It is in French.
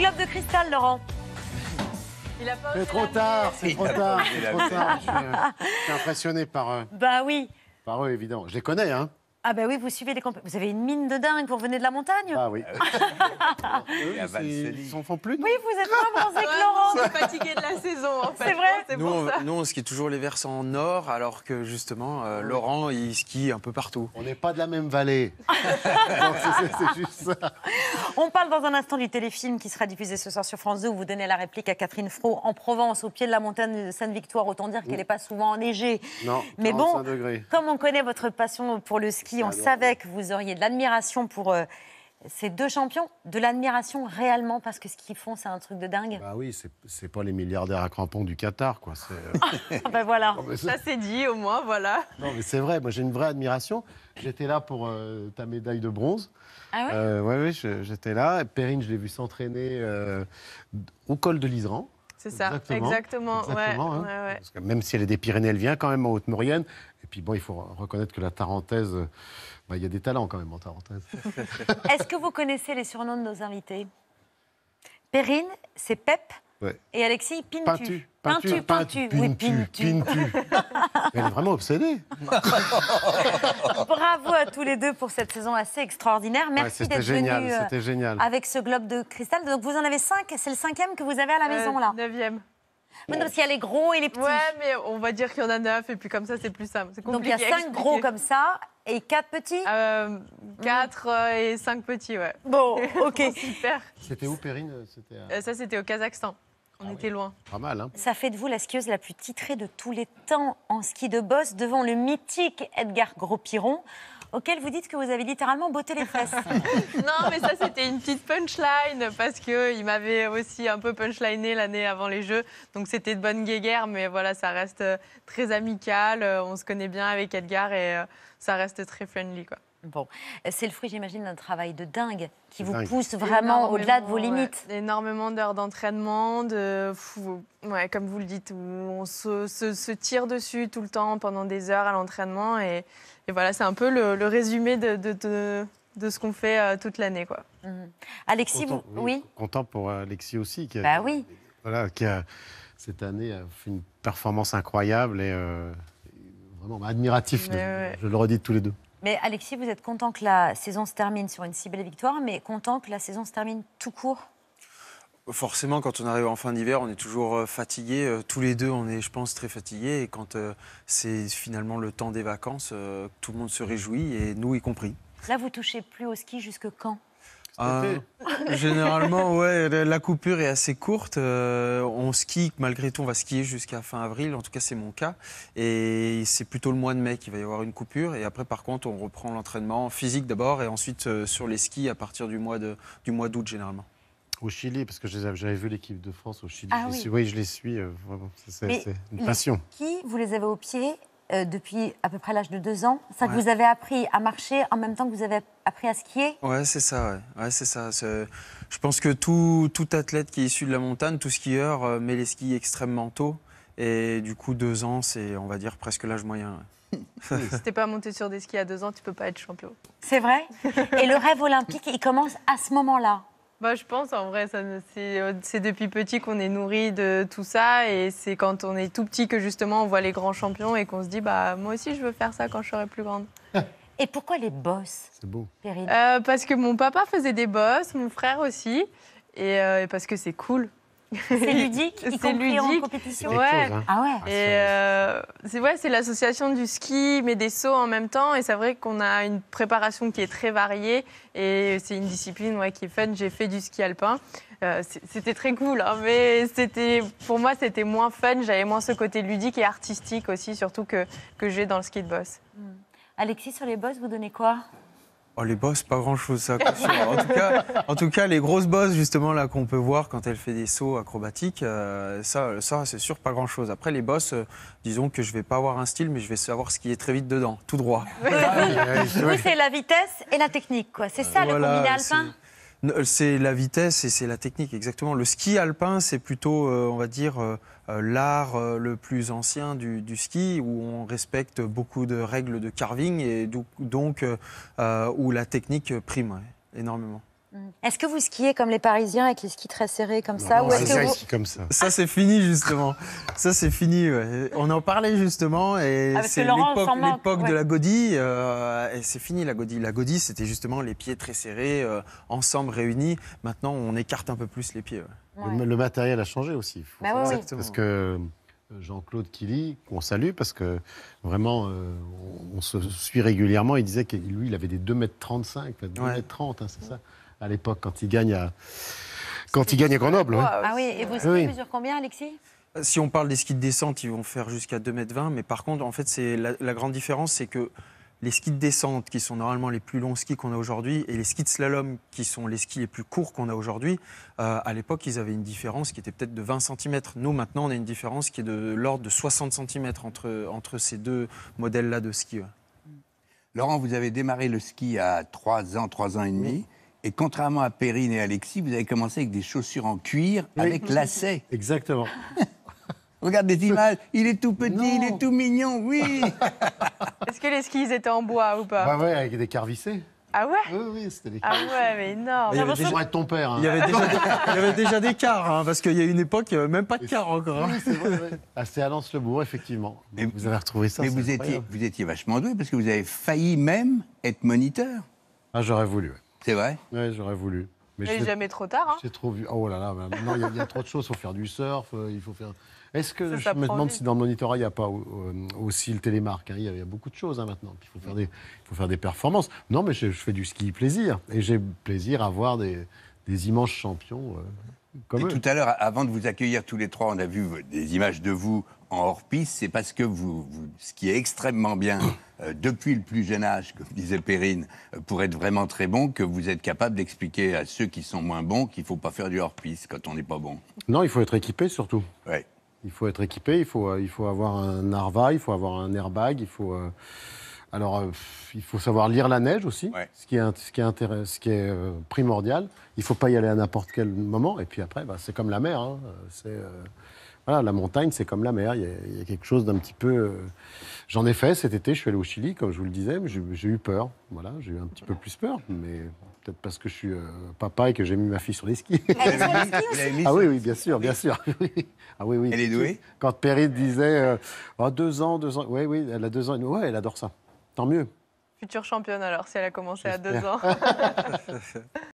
globe de cristal, Laurent. Il a pas C'est trop tard, c'est trop tard, trop tard. Euh, je suis impressionné par eux. Bah oui. Par eux, évidemment. Je les connais, hein. Ah ben oui, vous suivez les compétitions. Vous avez une mine de dingue, pour venez de la montagne Ah oui. ils s'en font plus Oui, vous êtes pas bronzés que Laurent. vous fatigué de la saison, en fait. C'est vrai nous, on, nous, on skie toujours les versants en nord, alors que justement, euh, Laurent, il skie un peu partout. On n'est pas de la même vallée. c'est juste ça. On parle dans un instant du téléfilm qui sera diffusé ce soir sur France 2, où vous donnez la réplique à Catherine Fro en Provence, au pied de la montagne de Sainte-Victoire. Autant dire qu'elle n'est pas souvent enneigée. Non, Mais bon, degrés. comme on connaît votre passion pour le ski, on savait que vous auriez de l'admiration pour euh, ces deux champions, de l'admiration réellement, parce que ce qu'ils font, c'est un truc de dingue. Bah oui, c'est pas les milliardaires à crampons du Qatar, quoi. Euh. Ah bah voilà, ça c'est dit au moins, voilà. Non mais c'est vrai, moi j'ai une vraie admiration. J'étais là pour euh, ta médaille de bronze. Ah ouais euh, Oui, ouais, j'étais là. Perrine, je l'ai vu s'entraîner au col de l'Isran. C'est ça, exactement. ouais, hein. même si elle est des Pyrénées, elle vient quand même en Haute-Maurienne puis bon, il faut reconnaître que la Tarentaise, euh, bah, il y a des talents quand même en Tarentaise. Est-ce que vous connaissez les surnoms de nos invités Perrine, c'est Pep. Ouais. Et Alexis, Pintu. Pintu, Pintu, ah, oui, Pintu. Elle est vraiment obsédée. Bravo à tous les deux pour cette saison assez extraordinaire. Merci d'être euh, génial, avec ce globe de cristal. Donc vous en avez cinq, c'est le cinquième que vous avez à la euh, maison là. Neuvième. Mais non, parce qu'il y a les gros et les petits. Ouais, mais on va dire qu'il y en a neuf, et puis comme ça, c'est plus simple. C'est compliqué. Donc il y a cinq gros comme ça, et quatre petits euh, Quatre euh, et cinq petits, ouais. Bon, ok. Oh, super. C'était où, Périne euh, Ça, c'était au Kazakhstan. On ah était loin. Pas mal, hein Ça fait de vous la skieuse la plus titrée de tous les temps en ski de boss devant le mythique Edgar gros auquel vous dites que vous avez littéralement botté les fesses. non, mais ça, c'était une petite punchline parce qu'il euh, m'avait aussi un peu punchliné l'année avant les Jeux. Donc, c'était de bonne guéguerres, mais voilà, ça reste euh, très amical. Euh, on se connaît bien avec Edgar et ça reste très friendly, quoi. Bon, c'est le fruit, j'imagine, d'un travail de dingue qui vous pousse vraiment au-delà de vos limites. Énormément d'heures d'entraînement, de, comme vous le dites, où on se, tire dessus tout le temps pendant des heures à l'entraînement. Et, voilà, c'est un peu le, résumé de, de, ce qu'on fait euh, toute l'année. quoi. Mm-hmm. Alexis, oui Content pour Alexis aussi, qui a, bah oui. voilà, cette année a fait une performance incroyable et euh, vraiment admiratif. Je le redis tous les deux. Mais Alexis, vous êtes content que la saison se termine sur une si belle victoire, mais content que la saison se termine tout court Forcément, quand on arrive en fin d'hiver, on est toujours euh, fatigué. Euh, tous les deux, on est, je pense, très fatigué. Et quand euh, c'est finalement le temps des vacances, tout le monde se réjouit, et nous y compris. Là, vous touchez plus au ski jusque quand ah, généralement, ouais, la coupure est assez courte. Euh, on skie, malgré tout, on va skier jusqu'à fin avril. En tout cas, c'est mon cas. Et c'est plutôt le mois de mai qu'il va y avoir une coupure. Et après, par contre, on reprend l'entraînement physique d'abord et ensuite euh, sur les skis à partir du mois du mois d'août généralement. Au Chili, parce que j'avais vu l'équipe de France au Chili. Ah oui. je les suis. Euh, c'est une passion. Qui vous les avez au pied euh, depuis à peu près l'âge de deux ans. Ça que vous avez appris à marcher en même temps que vous avez appris à skier Ouais, c'est ça. Ouais. c'est ça. Je pense que tout, tout, athlète qui est issu de la montagne, tout skieur, euh, met les skis extrêmement tôt. Et du coup, deux ans, c'est, on va dire, presque l'âge moyen. Si si t'es pas monté sur des skis à deux ans, tu peux pas être champion. C'est vrai. Et le rêve olympique, il commence à ce moment-là. Bah, je pense, en vrai, euh, c'est depuis petit qu'on est nourri de tout ça. Et c'est quand on est tout petit que justement on voit les grands champions et qu'on se dit, bah, moi aussi, je veux faire ça quand je serai plus grande. et pourquoi les boss C'est beau. Euh, parce que mon papa faisait des boss, mon frère aussi. Euh, et parce que c'est cool. C'est ludique, y compris ludique. en compétition. Hein. Ah ouais. Ah ouais. Euh, c'est ouais, c'est l'association du ski mais des sauts en même temps. Et c'est vrai qu'on a une préparation qui est très variée et c'est une discipline ouais, qui est fun. J'ai fait du ski alpin. Euh, c'était très cool, hein. mais c'était pour moi c'était moins fun. J'avais moins ce côté ludique et artistique aussi, surtout que que j'ai dans le ski de boss. Hmm. Alexis, sur les boss, vous donnez quoi Oh, les bosses, pas grand-chose, ça. en, tout cas, en tout cas, les grosses bosses, justement, là, qu'on peut voir quand elle fait des sauts acrobatiques, euh, ça, ça c'est sûr, pas grand-chose. Après, les bosses, euh, disons que je vais pas avoir un style, mais je vais savoir ce qui est très vite dedans, tout droit. Oui, c'est la vitesse et la technique, quoi. C'est ça, le combiné alpin euh, c'est la vitesse et c'est la technique, exactement. Le ski alpin, c'est plutôt, euh, on va dire, euh, l'art le plus ancien du, ski, où on respecte beaucoup de règles de carving et donc où la technique prime énormément. Mm. Est-ce que vous skiez comme les Parisiens avec les skis très serrés comme ça ou est comme ça Ça c'est fini justement. ça c'est fini. On en parlait justement et ah, c'est l'époque de la godie. Euh, et c'est fini la godie. La godie, c'était justement les pieds très serrés, euh, ensemble réunis. Maintenant on écarte un peu plus les pieds. Le, matériel a changé aussi. Bah parce que euh, Jean-Claude Killy, qu'on salue parce que vraiment, on, se suit régulièrement. Il disait que lui, il avait des 2m35, 2m30, hein, c'est ça à l'époque quand il gagne à, quand il gagne à Grenoble. Ah oui, et vous skis combien, Alexis Si on parle des skis de descente, ils vont faire jusqu'à 2,20 m. Mais par contre, en fait, c'est la, grande différence, c'est que les skis de descente, qui sont normalement les plus longs skis qu'on a aujourd'hui, et les skis de slalom, qui sont les skis les plus courts qu'on a aujourd'hui, euh, à l'époque, ils avaient une différence qui était peut-être de 20 cm. Nous, maintenant, on a une différence qui est de l'ordre de 60 cm entre, entre ces deux modèles-là de ski. Laurent, vous avez démarré le ski à 3 ans, 3 ans et demi. Et contrairement à Perrine et Alexis, vous avez commencé avec des chaussures en cuir avec lacets. Exactement. Regarde les images, il est tout petit, il est tout mignon, oui Est-ce que les skis étaient en bois ou pas Bah ouais, avec des carvissés. Ah ouais Oui, c'était des Ah ouais, mais énorme. Hein. Il y avait déjà... ton père. Il, y avait déjà des... il, hein, parce qu'il y a une époque, il n'y avait même pas de cars encore. Hein. Oui, c'est ah, à Lens-le-Bourg, effectivement. Mais vous avez retrouvé ça. Mais vous étiez, vous étiez vachement doué, parce que vous avez failli même être moniteur. Ah, j'aurais voulu, c'est vrai Oui, j'aurais voulu. Mais jamais trop tard. Hein. J'ai trop vu. Oh là là, bah, maintenant, il y, a trop de choses. Il faut faire du surf, euh, il faut faire. Est-ce que je me demande si dans le monitorat, il n'y a pas euh, aussi le télémarque il, y a, beaucoup de choses hein, maintenant. il faut faire, des, faut faire des performances. Non, mais je, fais du ski plaisir. Et j'ai plaisir à voir des, des immenses champions. Euh, comme eux. tout à l'heure, avant de vous accueillir tous les trois, on a vu des images de vous en hors-piste. C'est parce que vous, vous, ce qui est extrêmement bien euh, depuis le plus jeune âge, comme disait Perrine, euh, pour être vraiment très bon, que vous êtes capable d'expliquer à ceux qui sont moins bons qu'il ne faut pas faire du hors-piste quand on n'est pas bon. Non, il faut être équipé surtout. Il faut être équipé, il faut, euh, il faut avoir un arva, il faut avoir un airbag, il faut. Alors, il faut savoir lire la neige aussi, ce qui est, ce qui est, ce qui est primordial. Il ne faut pas y aller à n'importe quel moment. Et puis après, bah, c'est comme la mer. Hein. C'est, la montagne, c'est comme la mer. Il y, a, quelque chose d'un petit peu. Euh, j'en ai fait cet été. Je suis allé au Chili, comme je vous le disais. J'ai eu peur. Voilà, j'ai eu un petit peu plus peur, mais peut-être parce que je suis euh, papa et que j'ai mis ma fille sur les skis. ah oui, oui, bien sûr, bien sûr. ah oui, oui. Elle est douée. Quand Perry disait euh, oh, deux ans, deux ans. Oui, oui, elle a deux ans. Ouais, elle adore ça. Tant mieux. Future championne alors, si elle a commencé à deux ans.